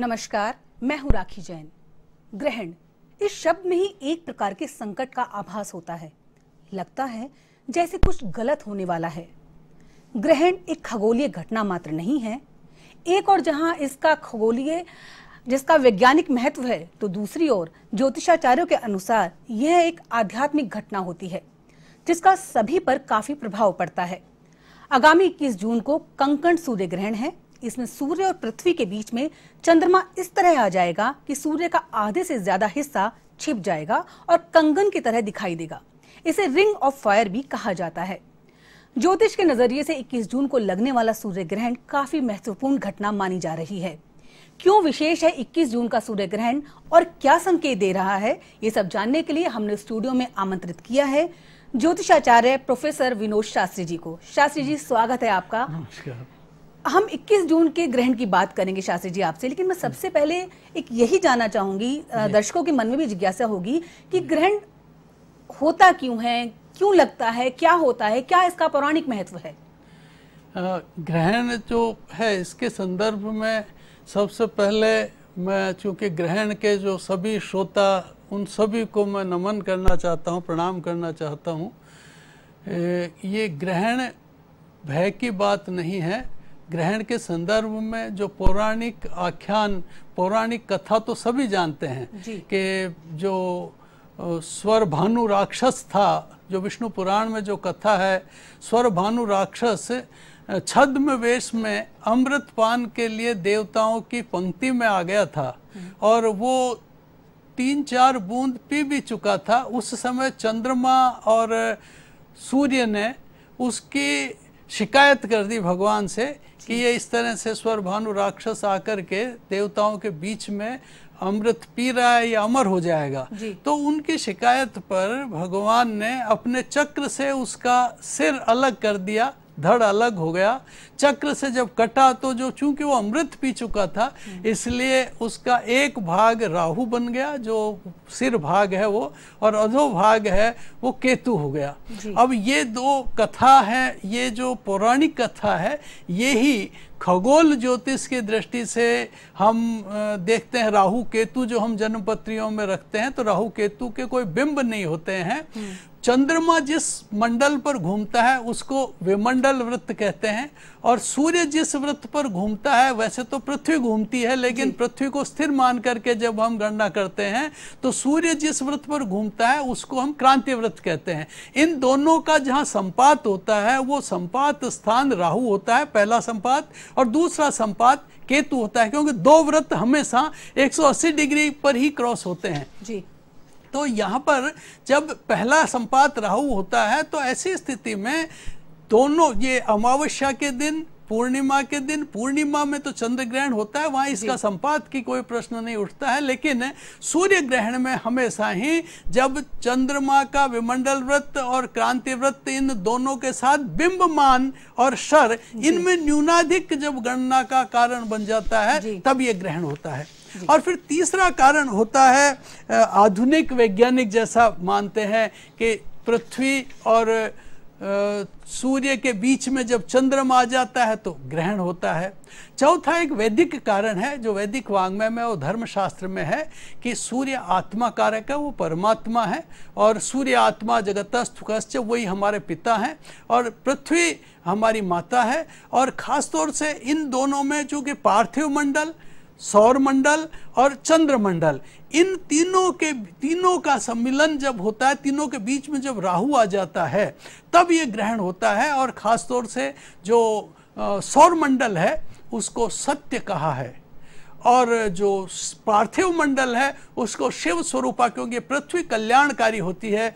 नमस्कार मैं हूं राखी जैन ग्रहण इस शब्द में ही एक प्रकार के संकट का आभास होता है लगता है जैसे कुछ गलत होने वाला है ग्रहण एक खगोलीय घटना मात्र नहीं है एक और जहां इसका खगोलीय जिसका वैज्ञानिक महत्व है तो दूसरी ओर ज्योतिषाचार्यों के अनुसार यह एक आध्यात्मिक घटना होती है जिसका सभी पर काफी प्रभाव पड़ता है आगामी इक्कीस जून को कंकण सूर्य ग्रहण है इसमें सूर्य और पृथ्वी के बीच में चंद्रमा इस तरह आ जाएगा कि सूर्य का आधे से ज्यादा हिस्सा छिप जाएगा और कंगन की तरह दिखाई देगा इसे रिंग ऑफ फायर भी कहा जाता है ज्योतिष के नजरिए से 21 जून को लगने वाला सूर्य ग्रहण काफी महत्वपूर्ण घटना मानी जा रही है क्यों विशेष है 21 जून का सूर्य ग्रहण और क्या संकेत दे रहा है ये सब जानने के लिए हमने स्टूडियो में आमंत्रित किया है ज्योतिषाचार्य प्रोफेसर विनोद शास्त्री जी को शास्त्री जी स्वागत है आपका नमस्कार हम 21 जून के ग्रहण की बात करेंगे शास्त्री जी आपसे लेकिन मैं सबसे पहले एक यही जानना चाहूंगी दर्शकों के मन में भी जिज्ञासा होगी कि ग्रहण होता क्यों है क्यों लगता है क्या होता है क्या इसका पौराणिक महत्व है ग्रहण जो है इसके संदर्भ में सबसे पहले मैं चूंकि ग्रहण के जो सभी श्रोता उन सभी को मैं नमन करना चाहता हूँ प्रणाम करना चाहता हूँ ये ग्रहण भय की बात नहीं है ग्रहण के संदर्भ में जो पौराणिक आख्यान पौराणिक कथा तो सभी जानते हैं कि जो स्वर भानु राक्षस था जो विष्णु पुराण में जो कथा है स्वर भानु राक्षस छद्म वेश में अमृत पान के लिए देवताओं की पंक्ति में आ गया था हम्म। और वो तीन चार बूंद पी भी चुका था उस समय चंद्रमा और सूर्य ने उसकी शिकायत कर दी भगवान से कि ये इस तरह से स्वर भानु राक्षस आकर के देवताओं के बीच में अमृत पी रहा है या अमर हो जाएगा तो उनकी शिकायत पर भगवान ने अपने चक्र से उसका सिर अलग कर दिया धड़ अलग हो गया चक्र से जब कटा तो जो चूंकि वो अमृत पी चुका था इसलिए उसका एक भाग राहु बन गया जो सिर भाग है वो और अधो भाग है वो केतु हो गया अब ये दो कथा है ये जो पौराणिक कथा है ये ही खगोल ज्योतिष की दृष्टि से हम देखते हैं राहु केतु जो हम जन्म पत्रियों में रखते हैं तो राहु केतु के कोई बिंब नहीं होते हैं हम्म। चंद्रमा जिस मंडल पर घूमता है उसको विमंडल वृत्त कहते हैं और सूर्य जिस वृत्त पर घूमता है वैसे तो पृथ्वी घूमती है लेकिन पृथ्वी को स्थिर मान करके जब हम गणना करते हैं तो सूर्य जिस वृत्त पर घूमता है उसको हम क्रांति वृत्त कहते हैं इन दोनों का जहां संपात होता है वो संपात स्थान राहु होता है पहला संपात और दूसरा संपात केतु होता है क्योंकि दो व्रत हमेशा 180 डिग्री पर ही क्रॉस होते हैं जी तो यहाँ पर जब पहला संपात राहु होता है तो ऐसी स्थिति में दोनों ये अमावस्या के दिन पूर्णिमा के दिन पूर्णिमा में तो चंद्र ग्रहण होता है वहां इसका संपात की कोई प्रश्न नहीं उठता है लेकिन सूर्य ग्रहण में हमेशा ही जब चंद्रमा का विमंडल व्रत और क्रांति व्रत इन दोनों के साथ बिंबमान और शर इनमें न्यूनाधिक जब गणना का कारण बन जाता है तब ये ग्रहण होता है और फिर तीसरा कारण होता है आधुनिक वैज्ञानिक जैसा मानते हैं कि पृथ्वी और सूर्य के बीच में जब चंद्रमा आ जाता है तो ग्रहण होता है चौथा एक वैदिक कारण है जो वैदिक वांग्मय में और धर्मशास्त्र में है कि सूर्य आत्मा कारक है वो परमात्मा है और सूर्य आत्मा जगतस्थ कश्च वही हमारे पिता हैं और पृथ्वी हमारी माता है और ख़ासतौर से इन दोनों में चूँकि पार्थिव मंडल सौर मंडल और चंद्र मंडल इन तीनों के तीनों का सम्मिलन जब होता है तीनों के बीच में जब राहु आ जाता है तब ये ग्रहण होता है और ख़ास तौर से जो सौर मंडल है उसको सत्य कहा है और जो पार्थिव मंडल है उसको शिव स्वरूपा क्योंकि पृथ्वी कल्याणकारी होती है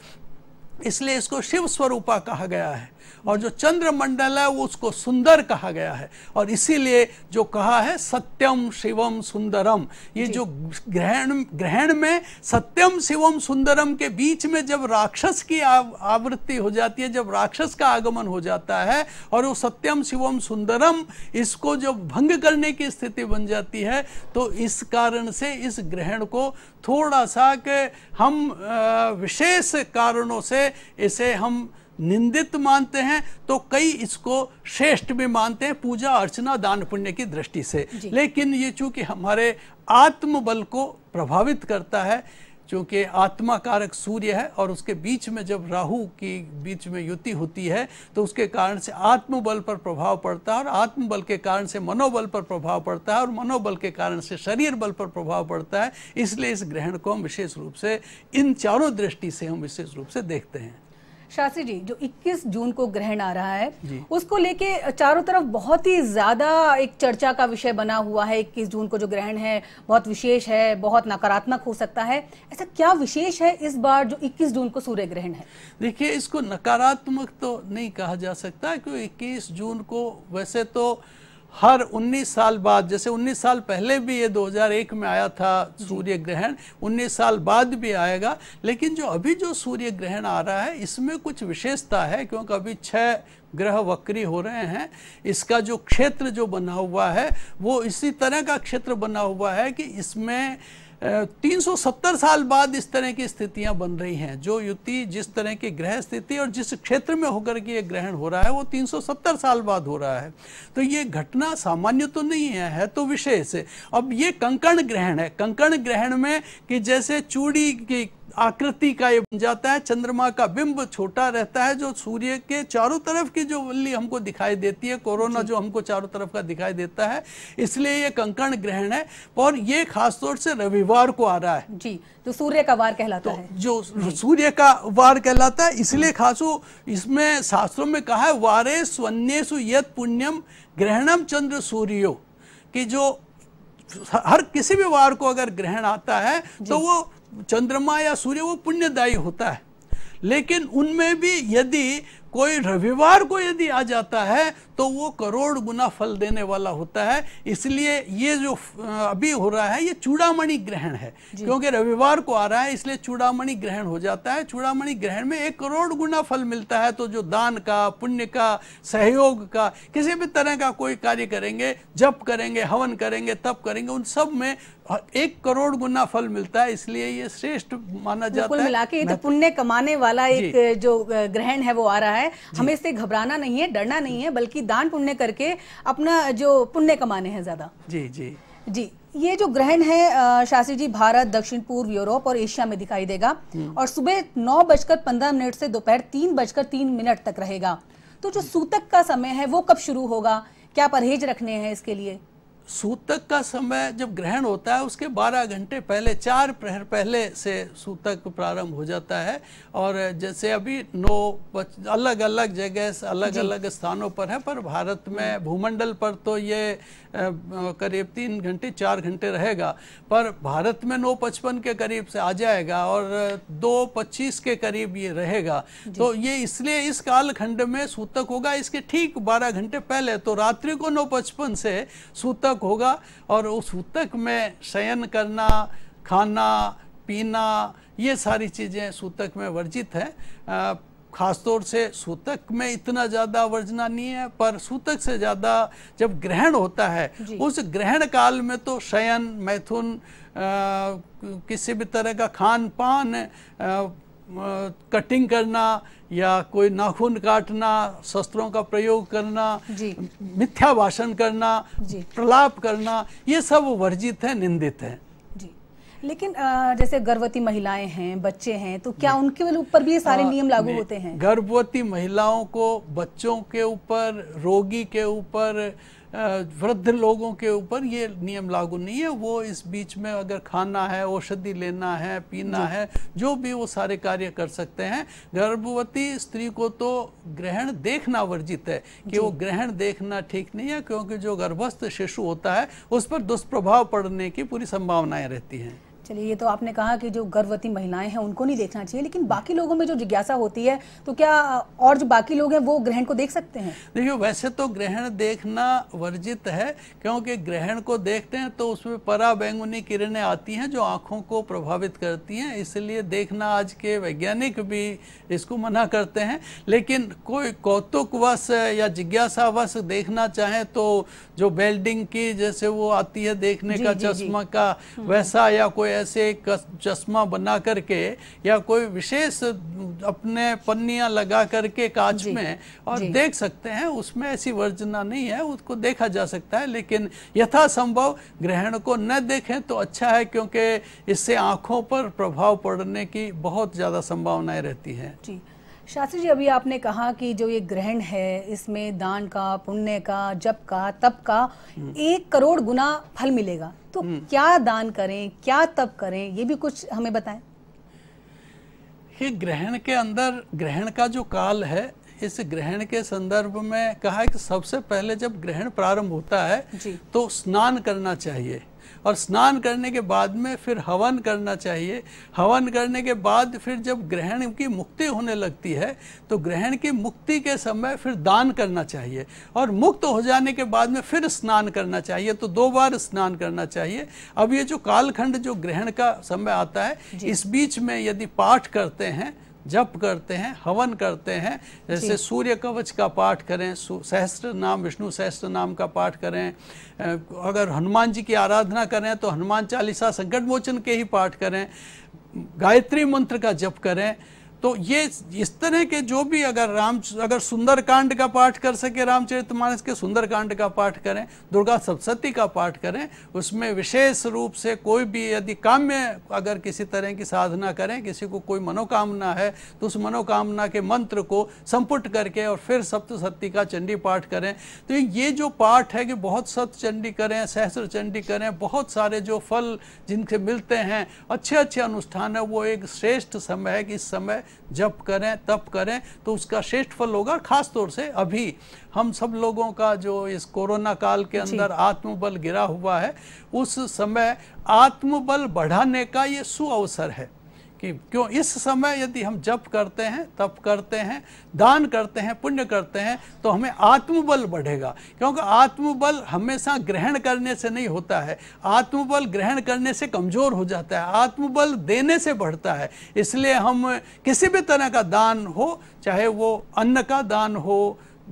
इसलिए इसको शिव स्वरूपा कहा गया है और जो चंद्रमंडल है वो उसको सुंदर कहा गया है और इसीलिए जो कहा है सत्यम शिवम सुंदरम ये जो ग्रहण ग्रहण में सत्यम शिवम सुंदरम के बीच में जब राक्षस की आवृत्ति हो जाती है जब राक्षस का आगमन हो जाता है और वो सत्यम शिवम सुंदरम इसको जब भंग करने की स्थिति बन जाती है तो इस कारण से इस ग्रहण को थोड़ा सा कि हम विशेष कारणों से इसे हम निंदित मानते हैं तो कई इसको श्रेष्ठ भी मानते हैं पूजा अर्चना दान पुण्य की दृष्टि से लेकिन ये चूंकि हमारे आत्मबल को प्रभावित करता है चूंकि आत्मा कारक सूर्य है और उसके बीच में जब राहु की बीच में युति होती है तो उसके कारण से आत्मबल पर प्रभाव पड़ता है और आत्मबल के कारण से मनोबल पर प्रभाव पड़ता है और मनोबल के कारण से शरीर बल पर प्रभाव पड़ता है इसलिए इस ग्रहण को हम विशेष रूप से इन चारों दृष्टि से हम विशेष रूप से देखते हैं शास्त्री जी जो 21 जून को ग्रहण आ रहा है उसको लेके चारों तरफ बहुत ही ज्यादा एक चर्चा का विषय बना हुआ है 21 जून को जो ग्रहण है बहुत विशेष है बहुत नकारात्मक हो सकता है ऐसा क्या विशेष है इस बार जो 21 जून को सूर्य ग्रहण है देखिए इसको नकारात्मक तो नहीं कहा जा सकता क्योंकि इक्कीस जून को वैसे तो हर 19 साल बाद जैसे 19 साल पहले भी ये 2001 में आया था सूर्य ग्रहण 19 साल बाद भी आएगा लेकिन जो अभी जो सूर्य ग्रहण आ रहा है इसमें कुछ विशेषता है क्योंकि अभी छः ग्रह वक्री हो रहे हैं इसका जो क्षेत्र जो बना हुआ है वो इसी तरह का क्षेत्र बना हुआ है कि इसमें 370 साल बाद इस तरह की स्थितियां बन रही हैं जो युति जिस तरह की ग्रह स्थिति और जिस क्षेत्र में होकर के ये ग्रहण हो रहा है वो 370 साल बाद हो रहा है तो ये घटना सामान्य तो नहीं है है तो विशेष अब ये कंकण ग्रहण है कंकण ग्रहण में कि जैसे चूड़ी की आकृति का ये बन जाता है चंद्रमा का बिंब छोटा रहता है जो सूर्य के चारों तरफ की जो वल्ली हमको दिखाई देती है कोरोना जो हमको चारों तरफ का दिखाई देता है इसलिए ये कंकण ग्रहण है और ये खासतौर से रविवार को आ रहा है जी जो तो सूर्य का वार कहलाता तो है जो सूर्य का वार कहलाता है इसलिए खासो इसमें शास्त्रों में कहा है वारे स्वन्यसु यद पुण्यम ग्रहणम चंद्र सूर्यो की जो हर किसी भी वार को अगर ग्रहण आता है तो वो चंद्रमा या सूर्य वो पुण्यदायी होता है लेकिन उनमें भी यदि कोई रविवार को यदि आ जाता है तो वो करोड़ गुना फल देने वाला होता है इसलिए ये जो अभी हो रहा है ये चूड़ामणि ग्रहण है क्योंकि रविवार को आ रहा है इसलिए चूड़ामणि ग्रहण हो जाता है चूड़ामणि ग्रहण में एक करोड़ गुना फल मिलता है तो जो दान का पुण्य का सहयोग का किसी भी तरह का कोई कार्य करेंगे जप करेंगे हवन करेंगे तप करेंगे उन सब में एक करोड़ गुना फल मिलता है इसलिए ये श्रेष्ठ माना जाता है तो पुण्य कमाने वाला एक जो ग्रहण है वो आ रहा है है हमें इससे घबराना नहीं है डरना नहीं है बल्कि दान पुण्य करके अपना जो पुण्य कमाने हैं ज्यादा जी जी जी ये जो ग्रहण है शास्त्री जी भारत दक्षिण पूर्व यूरोप और एशिया में दिखाई देगा और सुबह नौ बजकर पंद्रह मिनट से दोपहर तीन बजकर तीन मिनट तक रहेगा तो जो सूतक का समय है वो कब शुरू होगा क्या परहेज रखने हैं इसके लिए सूतक का समय जब ग्रहण होता है उसके 12 घंटे पहले चार प्रहर पहले से सूतक प्रारंभ हो जाता है और जैसे अभी नौ अलग अलग जगह अलग अलग स्थानों पर है पर भारत में भूमंडल पर तो ये करीब तीन घंटे चार घंटे रहेगा पर भारत में नौ पचपन के करीब से आ जाएगा और दो पच्चीस के करीब ये रहेगा तो ये इसलिए इस कालखंड में सूतक होगा इसके ठीक बारह घंटे पहले तो रात्रि को नौ पचपन से सूतक होगा और उस सूतक में शयन करना खाना पीना ये सारी चीज़ें सूतक में वर्जित हैं खासतौर से सूतक में इतना ज़्यादा वर्जना नहीं है पर सूतक से ज़्यादा जब ग्रहण होता है उस ग्रहण काल में तो शयन मैथुन आ, किसी भी तरह का खान पान आ, कटिंग करना या कोई नाखून काटना शस्त्रों का प्रयोग करना मिथ्या भाषण करना प्रलाप करना ये सब वर्जित है निंदित है लेकिन जैसे गर्भवती महिलाएं हैं बच्चे हैं तो क्या उनके ऊपर भी ये सारे हाँ, नियम लागू होते हैं गर्भवती महिलाओं को बच्चों के ऊपर रोगी के ऊपर वृद्ध लोगों के ऊपर ये नियम लागू नहीं है वो इस बीच में अगर खाना है औषधि लेना है पीना है जो भी वो सारे कार्य कर सकते हैं गर्भवती स्त्री को तो ग्रहण देखना वर्जित है कि वो ग्रहण देखना ठीक नहीं है क्योंकि जो गर्भस्थ शिशु होता है उस पर दुष्प्रभाव पड़ने की पूरी संभावनाएं रहती हैं चलिए ये तो आपने कहा कि जो गर्भवती महिलाएं हैं उनको नहीं देखना चाहिए लेकिन बाकी लोगों में जो जिज्ञासा होती है तो क्या और जो बाकी लोग हैं वो ग्रहण को देख सकते हैं देखिए वैसे तो ग्रहण देखना वर्जित है क्योंकि ग्रहण को देखते हैं तो उसमें पराबैंगनी किरणें आती हैं जो आँखों को प्रभावित करती हैं इसलिए देखना आज के वैज्ञानिक भी इसको मना करते हैं लेकिन कोई कौतुकवश या जिज्ञासावश देखना चाहे तो जो बेल्डिंग की जैसे वो आती है देखने का चश्मा का हम्म। वैसा या कोई ऐसे चश्मा बना करके या कोई विशेष अपने पन्निया लगा करके कांच में और देख सकते हैं उसमें ऐसी वर्जना नहीं है उसको देखा जा सकता है लेकिन यथासंभव ग्रहण को न देखें तो अच्छा है क्योंकि इससे आंखों पर प्रभाव पड़ने की बहुत ज़्यादा संभावनाएं रहती है शास्त्री जी अभी आपने कहा कि जो ये ग्रहण है इसमें दान का पुण्य का जप का तप का एक करोड़ गुना फल मिलेगा तो हम्म। क्या दान करें क्या तप करें ये भी कुछ हमें बताएं ये ग्रहण के अंदर ग्रहण का जो काल है इस ग्रहण के संदर्भ में कहा है कि सबसे पहले जब ग्रहण प्रारंभ होता है तो स्नान करना चाहिए और स्नान करने के बाद में फिर हवन करना चाहिए हवन करने के बाद फिर जब ग्रहण की मुक्ति होने लगती है तो ग्रहण की मुक्ति के समय फिर दान करना चाहिए और मुक्त हो जाने के बाद में फिर स्नान करना चाहिए तो दो बार स्नान करना चाहिए अब ये जो कालखंड जो ग्रहण का समय आता है इस बीच में यदि पाठ करते हैं जप करते हैं हवन करते हैं जैसे सूर्य कवच का पाठ करें सहस्त्र नाम विष्णु सहस्त्र नाम का पाठ करें अगर हनुमान जी की आराधना करें तो हनुमान चालीसा संकट मोचन के ही पाठ करें गायत्री मंत्र का जप करें तो ये इस तरह के जो भी अगर राम अगर सुंदरकांड का पाठ कर सके रामचरितमानस के सुंदरकांड का पाठ करें दुर्गा सप्तती का पाठ करें उसमें विशेष रूप से कोई भी यदि काम्य अगर किसी तरह की साधना करें किसी को कोई मनोकामना है तो उस मनोकामना के मंत्र को संपुट करके और फिर सप्तशती का चंडी पाठ करें तो ये जो पाठ है कि बहुत सत चंडी करें सहस्र चंडी करें बहुत सारे जो फल जिनसे मिलते हैं अच्छे अच्छे अनुष्ठान है वो एक श्रेष्ठ समय है कि इस समय जप करें तप करें तो उसका श्रेष्ठ फल होगा खासतौर से अभी हम सब लोगों का जो इस कोरोना काल के अंदर आत्मबल गिरा हुआ है उस समय आत्मबल बढ़ाने का ये सुअवसर है कि क्यों इस समय यदि हम जप करते हैं तप करते हैं दान करते हैं पुण्य करते हैं तो हमें आत्मबल बढ़ेगा क्योंकि आत्मबल हमेशा ग्रहण करने से नहीं होता है आत्मबल ग्रहण करने से कमज़ोर हो जाता है आत्मबल देने से बढ़ता है इसलिए हम किसी भी तरह का दान हो चाहे वो अन्न का दान हो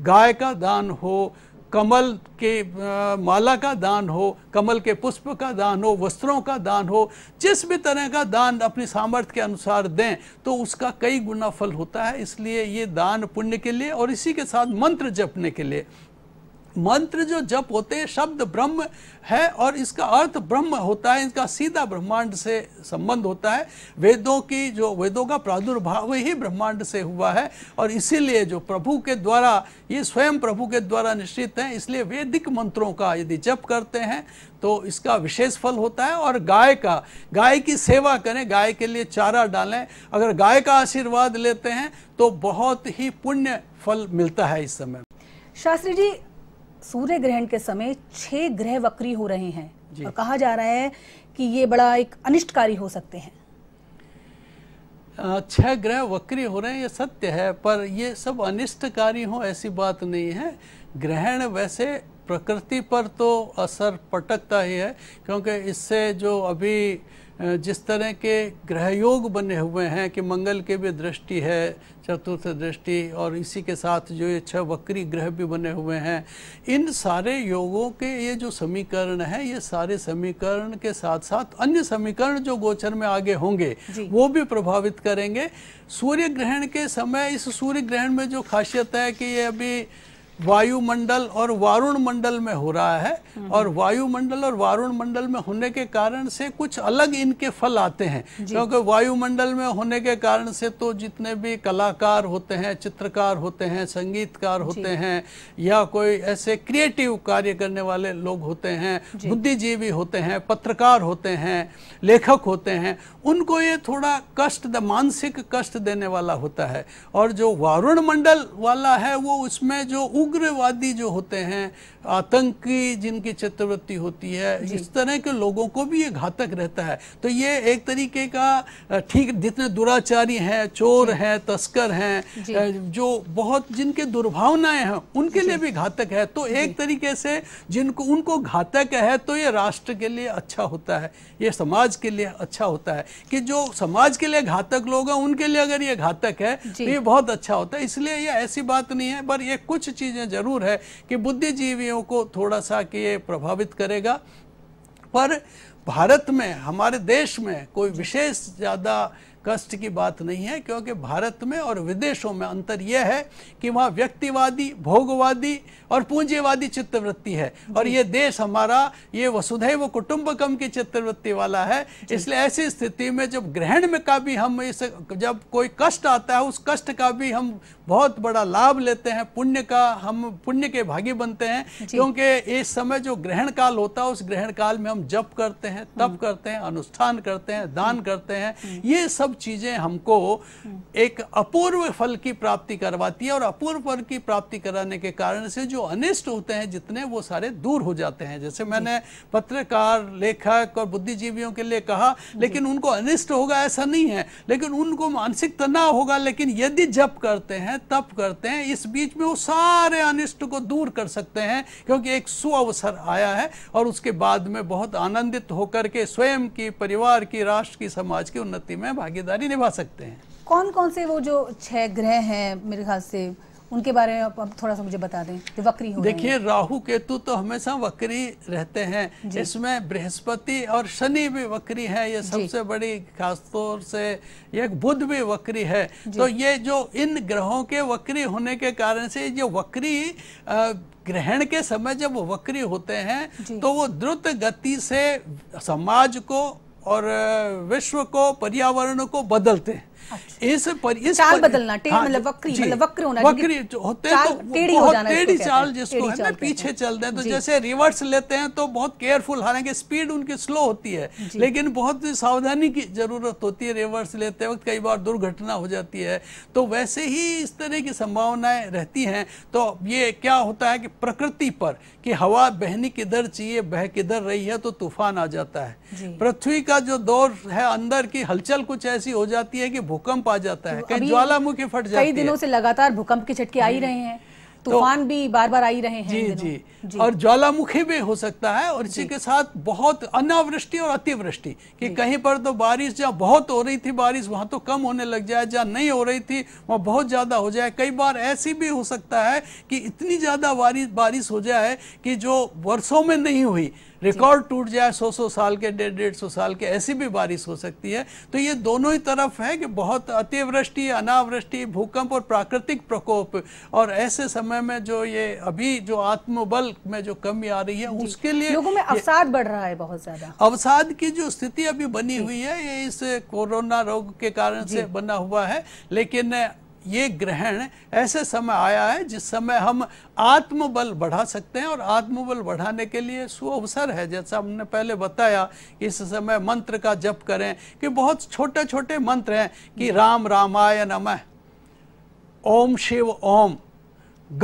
गाय का दान हो कमल के आ, माला का दान हो कमल के पुष्प का दान हो वस्त्रों का दान हो जिस भी तरह का दान अपने सामर्थ्य के अनुसार दें तो उसका कई गुना फल होता है इसलिए ये दान पुण्य के लिए और इसी के साथ मंत्र जपने के लिए मंत्र जो जप होते हैं शब्द ब्रह्म है और इसका अर्थ ब्रह्म होता है इसका सीधा ब्रह्मांड से संबंध होता है वेदों की जो वेदों का प्रादुर्भाव ही ब्रह्मांड से हुआ है और इसीलिए जो प्रभु के द्वारा ये स्वयं प्रभु के द्वारा निश्चित हैं इसलिए वैदिक मंत्रों का यदि जप करते हैं तो इसका विशेष फल होता है और गाय का गाय की सेवा करें गाय के लिए चारा डालें अगर गाय का आशीर्वाद लेते हैं तो बहुत ही पुण्य फल मिलता है इस समय शास्त्री जी सूर्य ग्रहण के समय छह ग्रह वक्री हो रहे हैं और कहा जा रहा है कि ये बड़ा एक अनिष्टकारी हो सकते हैं छह ग्रह वक्री हो रहे हैं ये सत्य है पर ये सब अनिष्टकारी हो ऐसी बात नहीं है ग्रहण वैसे प्रकृति पर तो असर पटकता ही है क्योंकि इससे जो अभी जिस तरह के ग्रहयोग बने हुए हैं कि मंगल के भी दृष्टि है चतुर्थ दृष्टि और इसी के साथ जो ये छह वक्री ग्रह भी बने हुए हैं इन सारे योगों के ये जो समीकरण है ये सारे समीकरण के साथ साथ अन्य समीकरण जो गोचर में आगे होंगे वो भी प्रभावित करेंगे सूर्य ग्रहण के समय इस सूर्य ग्रहण में जो खासियत है कि ये अभी वायुमंडल और वारुण मंडल में हो रहा है और वायुमंडल और वारुण मंडल में होने के कारण से कुछ अलग इनके फल आते हैं क्योंकि वायुमंडल में होने के कारण से तो जितने भी कलाकार होते हैं चित्रकार होते हैं संगीतकार होते हैं या कोई ऐसे क्रिएटिव कार्य करने वाले लोग होते हैं बुद्धिजीवी होते हैं पत्रकार होते हैं लेखक होते हैं उनको ये थोड़ा कष्ट मानसिक कष्ट देने वाला होता है और जो वारुण मंडल वाला है वो उसमें जो उग्रवादी जो होते हैं आतंकी जिनकी चक्रवृत्ति होती है इस तरह के लोगों को भी ये घातक रहता है तो ये एक तरीके का ठीक जितने दुराचारी हैं चोर हैं तस्कर हैं जो बहुत जिनके दुर्भावनाएं हैं उनके लिए भी घातक है तो एक तरीके से जिनको उनको घातक है तो ये राष्ट्र के लिए अच्छा होता है ये समाज के लिए अच्छा होता है कि जो समाज के लिए घातक लोग हैं उनके लिए अगर ये घातक है तो ये बहुत अच्छा होता है इसलिए ये ऐसी बात नहीं है पर ये कुछ चीज़ें जरूर है कि बुद्धिजीवी कंपनियों को थोड़ा सा कि ये प्रभावित करेगा पर भारत में हमारे देश में कोई विशेष ज़्यादा कष्ट की बात नहीं है क्योंकि भारत में और विदेशों में अंतर यह है कि वहाँ व्यक्तिवादी भोगवादी और पूंजीवादी चित्तवृत्ति है और ये देश हमारा ये वसुधैव कुटुंबकम की चित्तवृत्ति वाला है इसलिए ऐसी स्थिति में जब ग्रहण में का भी हम इस जब कोई कष्ट आता है उस कष्ट का भी हम बहुत बड़ा लाभ लेते हैं पुण्य का हम पुण्य के भागी बनते हैं क्योंकि इस समय जो ग्रहण काल होता है उस ग्रहण काल में हम जप करते हैं तप हम्म। करते हैं अनुष्ठान करते हैं दान हम्म। करते हैं ये सब सब चीज़ें हमको एक अपूर्व फल की प्राप्ति करवाती है और अपूर्व फल की प्राप्ति कराने के कारण से जो अनिष्ट होते हैं जितने वो सारे दूर हो जाते हैं जैसे मैंने पत्रकार लेखक और बुद्धिजीवियों के लिए कहा लेकिन उनको अनिष्ट होगा ऐसा नहीं है लेकिन उनको मानसिक तनाव होगा लेकिन यदि जप करते हैं तप करते हैं इस बीच में वो सारे अनिष्ट को दूर कर सकते हैं क्योंकि एक सुअवसर आया है और उसके बाद में बहुत आनंदित होकर के स्वयं की परिवार की राष्ट्र की समाज की उन्नति में भागी भागीदारी निभा सकते हैं कौन कौन से वो जो छह ग्रह हैं मेरे ख्याल से उनके बारे में आप थोड़ा सा मुझे बता दें जो वक्री हो देखिए राहु केतु तो हमेशा वक्री रहते हैं इसमें बृहस्पति और शनि भी वक्री है ये सबसे बड़ी खासतौर से ये बुध भी वक्री है तो ये जो इन ग्रहों के वक्री होने के कारण से जो वक्री आ, ग्रहण के समय जब वक्री होते हैं तो वो द्रुत गति से समाज को और विश्व को पर्यावरण को बदलते हैं अच्छा। इस पर इस चाल पर, बदलना हाँ, मतलब वक्री मतलब वक्र होना वक्री होते तो टेढ़ी हो जाना टेढ़ी चाल जिसको है ना पीछे तो जैसे रिवर्स लेते हैं तो बहुत केयरफुल हालांकि स्पीड उनकी स्लो होती है लेकिन बहुत सावधानी की जरूरत होती है रिवर्स लेते वक्त कई बार दुर्घटना हो जाती है तो वैसे ही इस तरह की संभावनाएं रहती हैं तो ये क्या होता है कि प्रकृति पर कि हवा बहनी किधर चाहिए बह किधर रही है तो तूफान आ जाता है पृथ्वी का जो दौर है अंदर की हलचल कुछ ऐसी हो जाती है कि भूकंप आ जाता है तो कहीं ज्वालामुखी फट जाती है कई दिनों से लगातार भूकंप के झटके आ ही रहे हैं तो तूफान तो, भी बार बार आई रहे हैं जी, जी जी और ज्वालामुखी भी हो सकता है और इसी के साथ बहुत अनावृष्टि और अतिवृष्टि कि कहीं पर तो बारिश जहाँ बहुत हो रही थी बारिश वहाँ तो कम होने लग जाए जहाँ नहीं हो रही थी वहाँ बहुत ज़्यादा हो जाए कई बार ऐसी भी हो सकता है कि इतनी ज़्यादा बारिश हो जाए कि जो वर्षों में नहीं हुई रिकॉर्ड टूट जाए सौ सौ साल के डेढ़ डेढ़ सौ साल के ऐसी भी बारिश हो सकती है तो ये दोनों ही तरफ है कि बहुत अतिवृष्टि अनावृष्टि भूकंप और प्राकृतिक प्रकोप और ऐसे समय में जो ये अभी जो आत्मबल में जो कमी आ रही है उसके लिए लोगों में अवसाद बढ़ रहा है बहुत ज्यादा अवसाद की जो स्थिति अभी बनी हुई है ये इस कोरोना रोग के कारण से बना हुआ है लेकिन ये ग्रहण ऐसे समय आया है जिस समय हम आत्मबल बढ़ा सकते हैं और आत्मबल बढ़ाने के लिए सुअवसर है जैसा हमने पहले बताया कि इस समय मंत्र का जप करें कि बहुत छोटे छोटे मंत्र हैं कि राम रामाय नमः ओम शिव ओम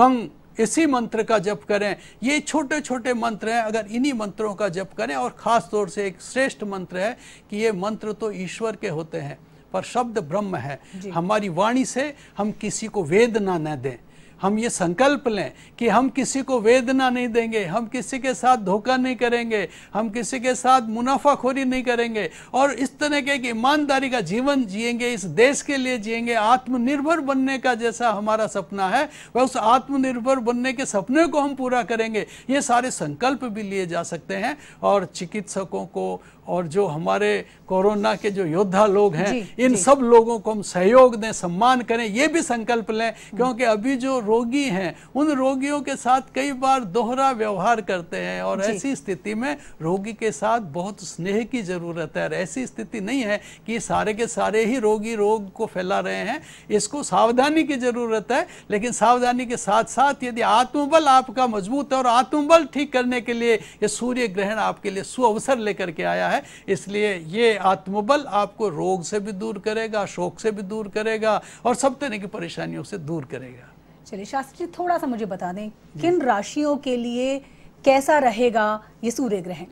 गंग इसी मंत्र का जप करें ये छोटे छोटे मंत्र हैं अगर इन्हीं मंत्रों का जप करें और ख़ास तौर से एक श्रेष्ठ मंत्र है कि ये मंत्र तो ईश्वर के होते हैं पर शब्द ब्रह्म है हमारी वाणी से हम किसी को वेदना न दें हम ये संकल्प लें कि हम किसी को वेदना नहीं देंगे हम किसी के साथ धोखा नहीं करेंगे हम किसी के साथ मुनाफाखोरी नहीं करेंगे और इस तरह के एक ईमानदारी का जीवन जिएंगे इस देश के लिए जिएंगे आत्मनिर्भर बनने का जैसा हमारा सपना है वह उस आत्मनिर्भर बनने के सपने को हम पूरा करेंगे ये सारे संकल्प भी लिए जा सकते हैं और चिकित्सकों को और जो हमारे कोरोना के जो योद्धा लोग हैं इन सब लोगों को हम सहयोग दें सम्मान करें ये भी संकल्प लें क्योंकि अभी जो रोगी हैं उन रोगियों के साथ कई बार दोहरा व्यवहार करते हैं और ऐसी स्थिति में रोगी के साथ बहुत स्नेह की ज़रूरत है और ऐसी स्थिति नहीं है कि सारे के सारे ही रोगी रोग को फैला रहे हैं इसको सावधानी की ज़रूरत है लेकिन सावधानी के साथ साथ यदि आत्मबल आपका मजबूत है और आत्मबल ठीक करने के लिए ये सूर्य ग्रहण आपके लिए सुअवसर लेकर के आया है इसलिए ये आत्मबल आपको रोग से भी दूर करेगा शोक से भी दूर करेगा और सब तरह की परेशानियों से दूर करेगा चलिए शास्त्री जी थोड़ा सा मुझे बता दें किन राशियों के लिए कैसा रहेगा ये सूर्य ग्रहण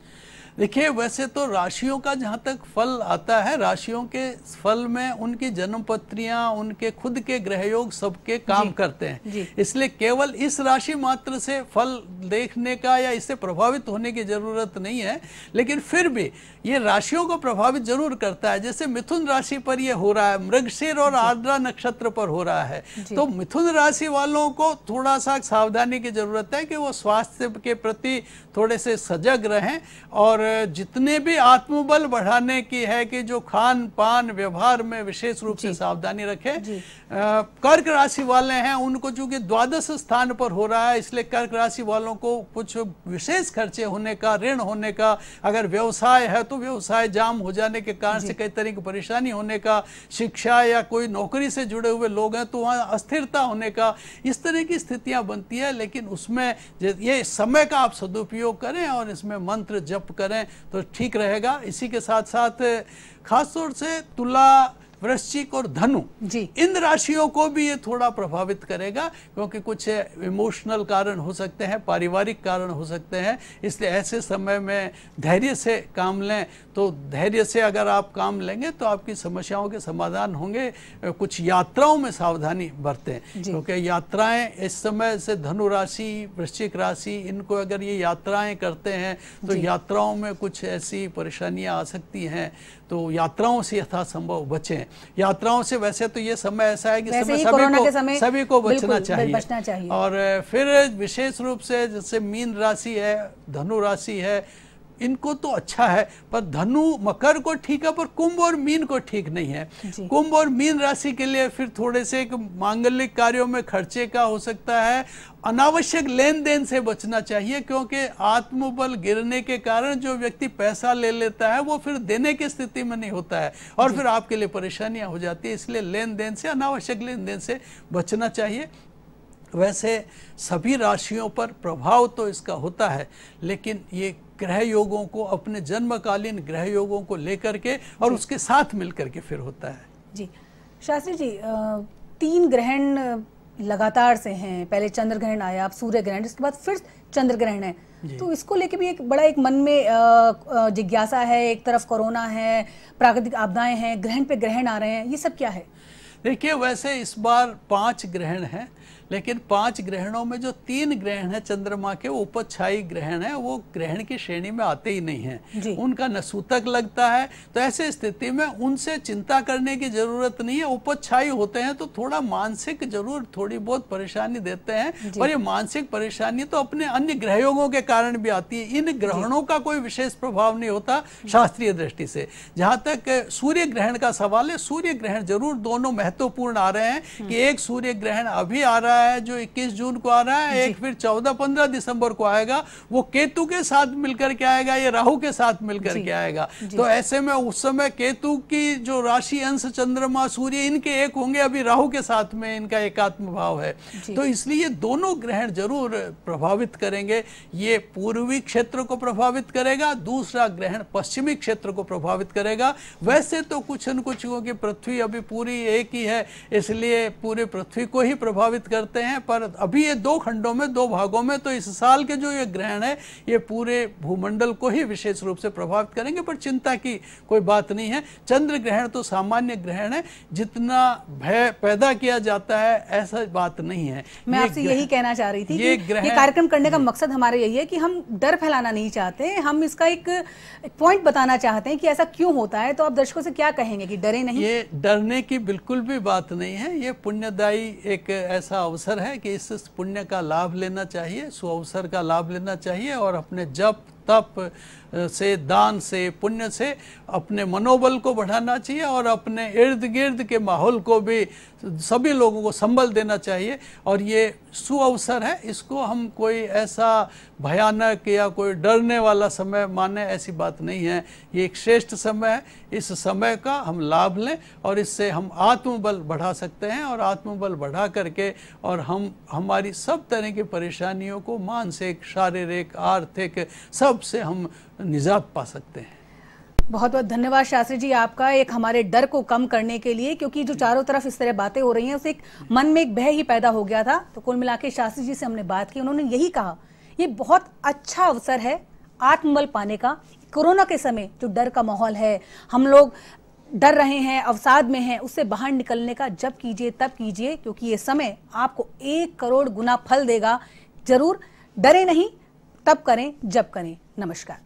देखिए वैसे तो राशियों का जहाँ तक फल आता है राशियों के फल में उनकी जन्म पत्रियाँ उनके खुद के ग्रह योग सबके काम करते हैं इसलिए केवल इस राशि मात्र से फल देखने का या इससे प्रभावित होने की जरूरत नहीं है लेकिन फिर भी ये राशियों को प्रभावित जरूर करता है जैसे मिथुन राशि पर यह हो रहा है मृगशिर और आर्द्रा नक्षत्र पर हो रहा है तो मिथुन राशि वालों को थोड़ा सा सावधानी की जरूरत है कि वो स्वास्थ्य के प्रति थोड़े से सजग रहें और जितने भी आत्मबल बढ़ाने की है कि जो खान पान व्यवहार में विशेष रूप से सावधानी रखें कर्क राशि वाले हैं उनको चूंकि द्वादश स्थान पर हो रहा है इसलिए कर्क राशि वालों को कुछ विशेष खर्चे होने का ऋण होने का अगर व्यवसाय है तो व्यवसाय जाम हो जाने के कारण से कई तरह की परेशानी होने का शिक्षा या कोई नौकरी से जुड़े हुए लोग हैं तो वहाँ अस्थिरता होने का इस तरह की स्थितियां बनती है लेकिन उसमें ये समय का आप सदुपयोग प्रयोग करें और इसमें मंत्र जप करें तो ठीक रहेगा इसी के साथ साथ खासतौर से तुला वृश्चिक और धनु जी इन राशियों को भी ये थोड़ा प्रभावित करेगा क्योंकि कुछ इमोशनल कारण हो सकते हैं पारिवारिक कारण हो सकते हैं इसलिए ऐसे समय में धैर्य से काम लें तो धैर्य से अगर आप काम लेंगे तो आपकी समस्याओं के समाधान होंगे कुछ यात्राओं में सावधानी बरतें क्योंकि यात्राएं इस समय से धनु राशि वृश्चिक राशि इनको अगर ये यात्राएं करते हैं तो यात्राओं में कुछ ऐसी परेशानियां आ सकती हैं तो यात्राओं से यथासंभव बचें यात्राओं से वैसे तो ये समय ऐसा है कि समय सभी को सभी को बचना चाहिए।, बचना चाहिए और फिर विशेष रूप से जैसे मीन राशि है धनु राशि है इनको तो अच्छा है पर धनु मकर को ठीक है पर कुंभ और मीन को ठीक नहीं है कुंभ और मीन राशि के लिए फिर थोड़े से मांगलिक कार्यों में खर्चे का हो सकता है अनावश्यक लेन देन से बचना चाहिए क्योंकि आत्मबल गिरने के कारण जो व्यक्ति पैसा ले लेता है वो फिर देने की स्थिति में नहीं होता है और फिर आपके लिए परेशानियां हो जाती है इसलिए लेन देन से अनावश्यक लेन देन से बचना चाहिए वैसे सभी राशियों पर प्रभाव तो इसका होता है लेकिन ये ग्रह योगों को अपने जन्मकालीन ग्रह योगों को लेकर के और उसके साथ मिलकर के फिर होता है जी शास्त्री जी तीन ग्रहण लगातार से हैं पहले चंद्र ग्रहण आया अब सूर्य ग्रहण इसके बाद फिर चंद्र ग्रहण है तो इसको लेके भी एक बड़ा एक मन में जिज्ञासा है एक तरफ कोरोना है प्राकृतिक आपदाएं हैं ग्रहण पे ग्रहण आ रहे हैं ये सब क्या है देखिए वैसे इस बार पांच ग्रहण हैं लेकिन पांच ग्रहणों में जो तीन ग्रहण है चंद्रमा के ऊपर छाई ग्रहण है वो ग्रहण की श्रेणी में आते ही नहीं है उनका नसूतक लगता है तो ऐसे स्थिति में उनसे चिंता करने की जरूरत नहीं है ऊपर छाई होते हैं तो थोड़ा मानसिक जरूर थोड़ी बहुत परेशानी देते हैं और ये मानसिक परेशानी तो अपने अन्य ग्रहयोगों के कारण भी आती है इन ग्रहणों का कोई विशेष प्रभाव नहीं होता शास्त्रीय दृष्टि से जहां तक सूर्य ग्रहण का सवाल है सूर्य ग्रहण जरूर दोनों महत्वपूर्ण आ रहे हैं कि हम्म। एक सूर्य ग्रहण अभी आ रहा रहा है जो 21 जून को आ रहा है एक फिर 14-15 दिसंबर को आएगा वो केतु के साथ मिलकर के आएगा या राहु के साथ मिलकर के आएगा तो ऐसे में उस समय केतु की जो राशि अंश चंद्रमा सूर्य इनके एक होंगे अभी राहु के साथ में इनका एकात्म भाव है तो इसलिए दोनों ग्रहण जरूर प्रभावित करेंगे ये पूर्वी क्षेत्र को प्रभावित करेगा दूसरा ग्रहण पश्चिमी क्षेत्र को प्रभावित करेगा वैसे तो कुछ न कुछ क्योंकि पृथ्वी अभी पूरी एक ही है इसलिए पूरे पृथ्वी को ही प्रभावित कर करते हैं पर अभी ये दो खंडों में दो भागों में तो इस साल के जो ये ग्रहण है ये पूरे भूमंडल को ही विशेष रूप से प्रभावित करेंगे पर चिंता की कोई बात नहीं है चंद्र ग्रहण तो सामान्य ग्रहण है जितना भय पैदा किया जाता है ऐसा बात नहीं है मैं आपसे यही कहना चाह रही थी ये, ये कार्यक्रम करने का मकसद हमारा यही है कि हम डर फैलाना नहीं चाहते हम इसका एक पॉइंट बताना चाहते हैं कि ऐसा क्यों होता है तो आप दर्शकों से क्या कहेंगे कि डरे नहीं ये डरने की बिल्कुल भी बात नहीं है ये पुण्यदायी एक ऐसा अवसर है कि इस पुण्य का लाभ लेना चाहिए सुअवसर का लाभ लेना चाहिए और अपने जप तप से दान से पुण्य से अपने मनोबल को बढ़ाना चाहिए और अपने इर्द गिर्द के माहौल को भी सभी लोगों को संबल देना चाहिए और ये सुअवसर है इसको हम कोई ऐसा भयानक या कोई डरने वाला समय माने ऐसी बात नहीं है ये एक श्रेष्ठ समय है इस समय का हम लाभ लें और इससे हम आत्मबल बढ़ा सकते हैं और आत्मबल बढ़ा करके और हम हमारी सब तरह की परेशानियों को मानसिक शारीरिक आर्थिक सब सब से हम निजात पा सकते हैं बहुत बहुत धन्यवाद शास्त्री जी आपका एक हमारे डर को कम करने के लिए क्योंकि जो चारों तरफ इस तरह बातें हो रही हैं उसे एक मन में एक भय ही पैदा हो गया था तो कुल मिला शास्त्री जी से हमने बात की उन्होंने यही कहा ये बहुत अच्छा अवसर है आत्मबल पाने का कोरोना के समय जो डर का माहौल है हम लोग डर रहे हैं अवसाद में हैं उससे बाहर निकलने का जब कीजिए तब कीजिए क्योंकि ये समय आपको एक करोड़ गुना फल देगा जरूर डरे नहीं तब करें जब करें नमस्कार